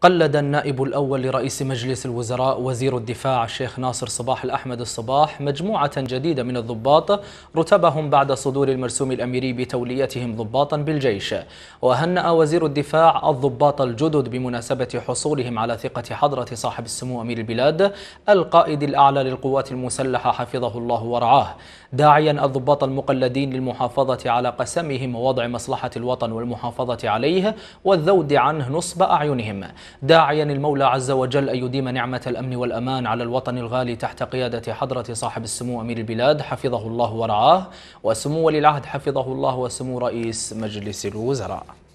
قلد النائب الأول لرئيس مجلس الوزراء وزير الدفاع الشيخ ناصر صباح الأحمد الصباح مجموعة جديدة من الضباط رتبهم بعد صدور المرسوم الأميري بتوليتهم ضباطا بالجيش وهنأ وزير الدفاع الضباط الجدد بمناسبة حصولهم على ثقة حضرة صاحب السمو أمير البلاد القائد الأعلى للقوات المسلحة حفظه الله ورعاه داعيا الضباط المقلدين للمحافظة على قسمهم ووضع مصلحة الوطن والمحافظة عليه والذود عنه نصب أعينهم داعيا المولى عز وجل أن يديم نعمة الأمن والأمان على الوطن الغالي تحت قيادة حضرة صاحب السمو أمير البلاد حفظه الله ورعاه وسمو ولي العهد حفظه الله وسمو رئيس مجلس الوزراء